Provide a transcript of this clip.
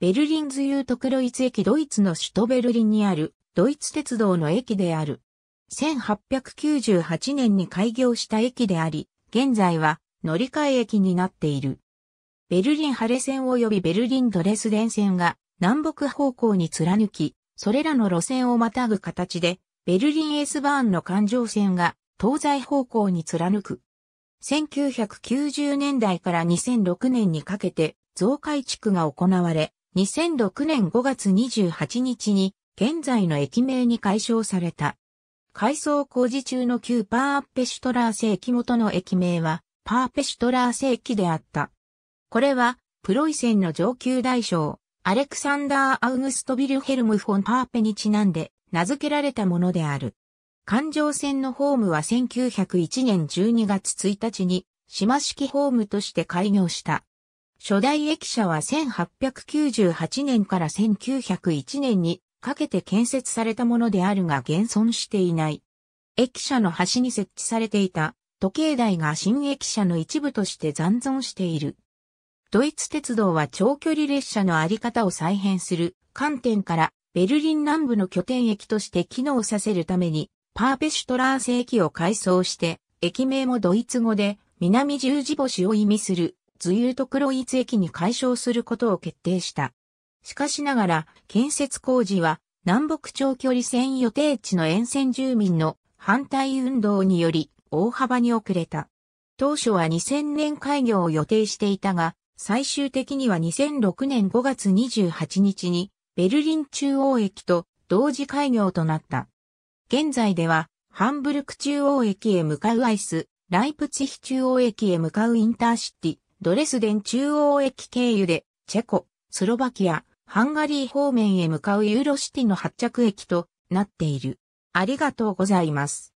ベルリンズユートクロイツ駅ドイツの首都ベルリンにあるドイツ鉄道の駅である。1898年に開業した駅であり、現在は乗り換え駅になっている。ベルリンハレ線及びベルリンドレスデン線が南北方向に貫き、それらの路線をまたぐ形で、ベルリンエースバーンの環状線が東西方向に貫く。1990年代から2006年にかけて増改築が行われ、2006年5月28日に現在の駅名に改称された。改装工事中の旧パーペシュトラー世紀元の駅名はパーペシュトラー世紀であった。これはプロイセンの上級大将アレクサンダー・アウグスト・ビルヘルム・フォン・パーペにちなんで名付けられたものである。環状線のホームは1901年12月1日に島式ホームとして開業した。初代駅舎は1898年から1901年にかけて建設されたものであるが現存していない。駅舎の端に設置されていた時計台が新駅舎の一部として残存している。ドイツ鉄道は長距離列車のあり方を再編する観点からベルリン南部の拠点駅として機能させるためにパーペシュトラーセ駅を改装して駅名もドイツ語で南十字星を意味するズユートクロイツ駅に解消することを決定した。しかしながら、建設工事は南北長距離線予定地の沿線住民の反対運動により大幅に遅れた。当初は2000年開業を予定していたが、最終的には2006年5月28日にベルリン中央駅と同時開業となった。現在ではハンブルク中央駅へ向かうアイス、ライプツヒ中央駅へ向かうインターシティ、ドレスデン中央駅経由で、チェコ、スロバキア、ハンガリー方面へ向かうユーロシティの発着駅となっている。ありがとうございます。